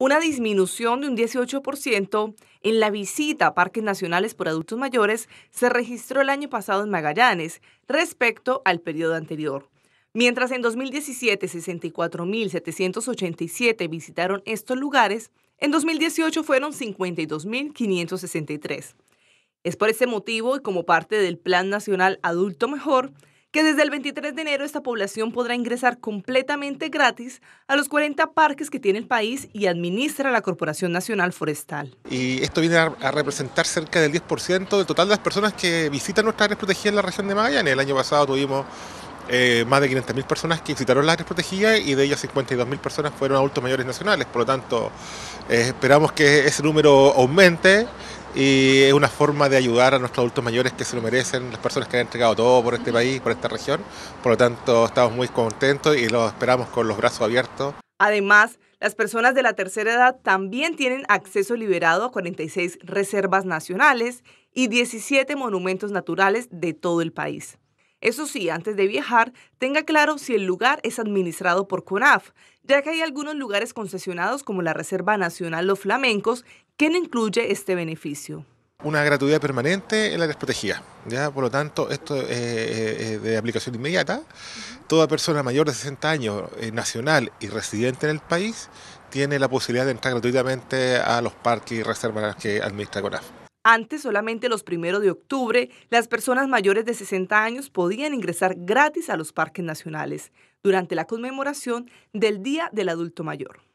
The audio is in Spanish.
una disminución de un 18% en la visita a parques nacionales por adultos mayores se registró el año pasado en Magallanes respecto al periodo anterior. Mientras en 2017 64.787 visitaron estos lugares, en 2018 fueron 52.563. Es por este motivo y como parte del Plan Nacional Adulto Mejor, que desde el 23 de enero esta población podrá ingresar completamente gratis a los 40 parques que tiene el país y administra la Corporación Nacional Forestal. Y esto viene a representar cerca del 10% del total de las personas que visitan nuestras áreas protegidas en la región de Magallanes. El año pasado tuvimos eh, más de 500.000 personas que visitaron las áreas protegidas y de ellas 52.000 personas fueron adultos mayores nacionales. Por lo tanto, eh, esperamos que ese número aumente y es una forma de ayudar a nuestros adultos mayores que se lo merecen, las personas que han entregado todo por este país, por esta región. Por lo tanto, estamos muy contentos y los esperamos con los brazos abiertos. Además, las personas de la tercera edad también tienen acceso liberado a 46 reservas nacionales y 17 monumentos naturales de todo el país. Eso sí, antes de viajar, tenga claro si el lugar es administrado por CONAF, ya que hay algunos lugares concesionados como la Reserva Nacional Los Flamencos que no incluye este beneficio una gratuidad permanente en la desprotegida. ¿ya? Por lo tanto, esto es eh, eh, eh, de aplicación inmediata. Toda persona mayor de 60 años, nacional y residente en el país, tiene la posibilidad de entrar gratuitamente a los parques y reservas que administra CONAF. Antes, solamente los primeros de octubre, las personas mayores de 60 años podían ingresar gratis a los parques nacionales durante la conmemoración del Día del Adulto Mayor.